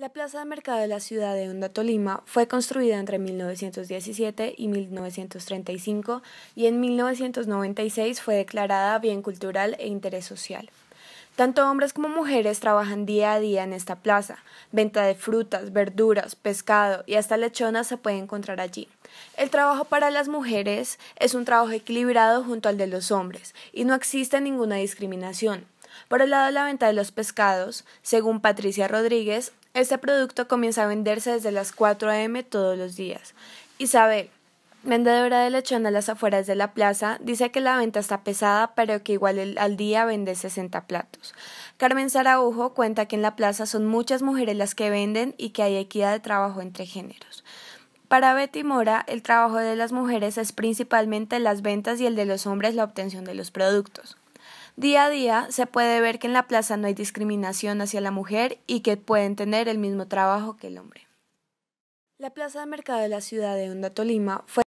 La Plaza de Mercado de la ciudad de Honda, Tolima, fue construida entre 1917 y 1935 y en 1996 fue declarada bien cultural e interés social. Tanto hombres como mujeres trabajan día a día en esta plaza. Venta de frutas, verduras, pescado y hasta lechonas se puede encontrar allí. El trabajo para las mujeres es un trabajo equilibrado junto al de los hombres y no existe ninguna discriminación. Por el lado de la venta de los pescados, según Patricia Rodríguez, este producto comienza a venderse desde las 4 a.m. todos los días. Isabel, vendedora de lechón a las afueras de la plaza, dice que la venta está pesada, pero que igual al día vende 60 platos. Carmen Zaraujo cuenta que en la plaza son muchas mujeres las que venden y que hay equidad de trabajo entre géneros. Para Betty Mora, el trabajo de las mujeres es principalmente las ventas y el de los hombres la obtención de los productos. Día a día se puede ver que en la plaza no hay discriminación hacia la mujer y que pueden tener el mismo trabajo que el hombre. La plaza de mercado de la ciudad de Honda Tolima fue